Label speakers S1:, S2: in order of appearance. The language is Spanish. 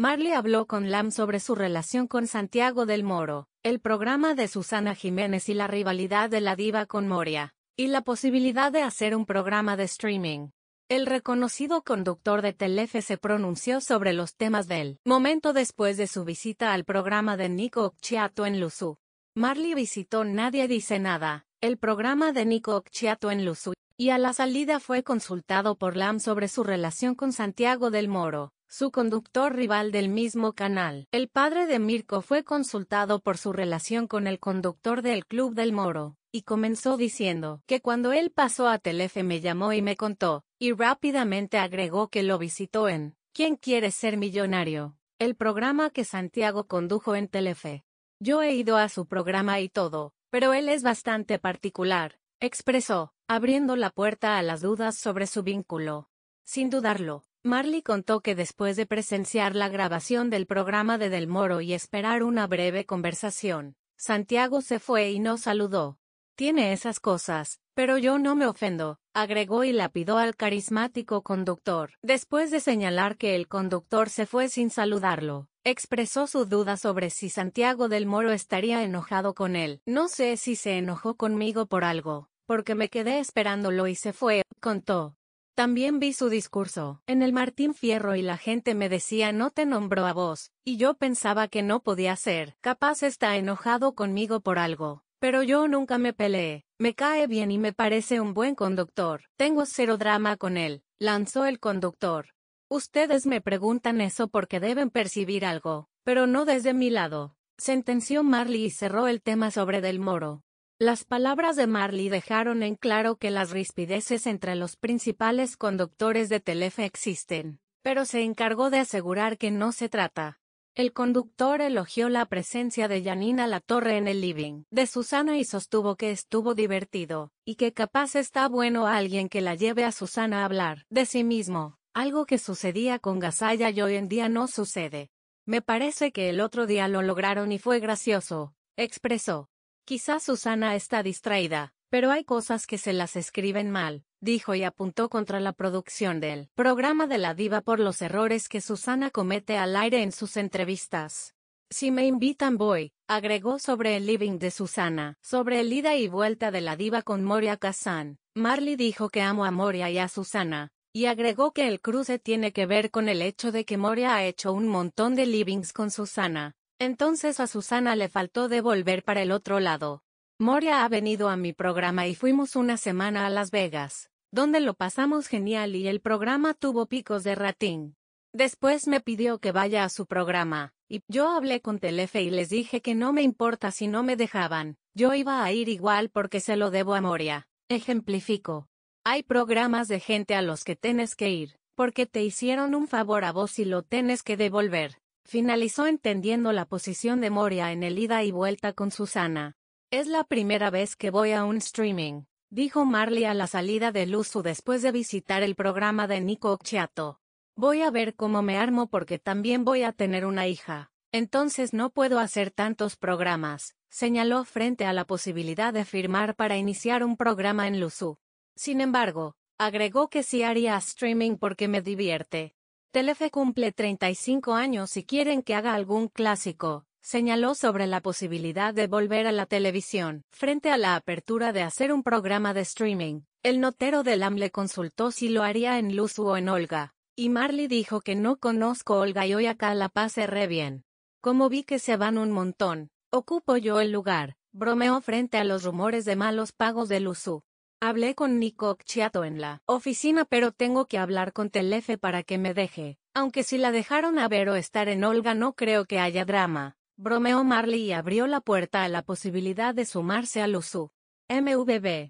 S1: Marley habló con Lam sobre su relación con Santiago del Moro, el programa de Susana Jiménez y la rivalidad de la diva con Moria, y la posibilidad de hacer un programa de streaming. El reconocido conductor de Telefe se pronunció sobre los temas del momento después de su visita al programa de Nico Occhiato en Luzú. Marley visitó Nadie Dice Nada, el programa de Nico Occhiato en Luzú, y a la salida fue consultado por Lam sobre su relación con Santiago del Moro, su conductor rival del mismo canal. El padre de Mirko fue consultado por su relación con el conductor del Club del Moro, y comenzó diciendo que cuando él pasó a Telefe me llamó y me contó, y rápidamente agregó que lo visitó en ¿Quién quiere ser millonario? El programa que Santiago condujo en Telefe. Yo he ido a su programa y todo, pero él es bastante particular, expresó, abriendo la puerta a las dudas sobre su vínculo. Sin dudarlo, Marley contó que después de presenciar la grabación del programa de Del Moro y esperar una breve conversación, Santiago se fue y no saludó. Tiene esas cosas, pero yo no me ofendo, agregó y lapidó al carismático conductor. Después de señalar que el conductor se fue sin saludarlo, expresó su duda sobre si Santiago del Moro estaría enojado con él. No sé si se enojó conmigo por algo, porque me quedé esperándolo y se fue, contó. También vi su discurso en el Martín Fierro y la gente me decía no te nombró a vos, y yo pensaba que no podía ser, capaz está enojado conmigo por algo. Pero yo nunca me peleé, me cae bien y me parece un buen conductor. Tengo cero drama con él, lanzó el conductor. Ustedes me preguntan eso porque deben percibir algo, pero no desde mi lado, sentenció Marley y cerró el tema sobre Del Moro. Las palabras de Marley dejaron en claro que las rispideces entre los principales conductores de Telefe existen, pero se encargó de asegurar que no se trata. El conductor elogió la presencia de la torre en el living de Susana y sostuvo que estuvo divertido, y que capaz está bueno alguien que la lleve a Susana a hablar de sí mismo, algo que sucedía con Gasalla y hoy en día no sucede. Me parece que el otro día lo lograron y fue gracioso, expresó. Quizás Susana está distraída, pero hay cosas que se las escriben mal, dijo y apuntó contra la producción del programa de la diva por los errores que Susana comete al aire en sus entrevistas. Si me invitan voy, agregó sobre el living de Susana. Sobre el ida y vuelta de la diva con Moria Kazan, Marley dijo que amo a Moria y a Susana, y agregó que el cruce tiene que ver con el hecho de que Moria ha hecho un montón de livings con Susana, entonces a Susana le faltó devolver para el otro lado. Moria ha venido a mi programa y fuimos una semana a Las Vegas, donde lo pasamos genial y el programa tuvo picos de ratín. Después me pidió que vaya a su programa, y yo hablé con Telefe y les dije que no me importa si no me dejaban, yo iba a ir igual porque se lo debo a Moria. Ejemplifico. Hay programas de gente a los que tienes que ir, porque te hicieron un favor a vos y lo tienes que devolver. Finalizó entendiendo la posición de Moria en el ida y vuelta con Susana. Es la primera vez que voy a un streaming, dijo Marley a la salida de Luzu después de visitar el programa de Nico Occhiato. Voy a ver cómo me armo porque también voy a tener una hija. Entonces no puedo hacer tantos programas, señaló frente a la posibilidad de firmar para iniciar un programa en Luzu. Sin embargo, agregó que sí haría streaming porque me divierte. Telefe cumple 35 años y quieren que haga algún clásico, señaló sobre la posibilidad de volver a la televisión. Frente a la apertura de hacer un programa de streaming, el notero del AM le consultó si lo haría en Luz o en Olga, y Marley dijo que no conozco Olga y hoy acá la pase re bien. Como vi que se van un montón, ocupo yo el lugar, bromeó frente a los rumores de malos pagos de Luzu. Hablé con Nico Chiato en la oficina pero tengo que hablar con Telefe para que me deje, aunque si la dejaron a ver o estar en Olga no creo que haya drama. Bromeó Marley y abrió la puerta a la posibilidad de sumarse a los MVB.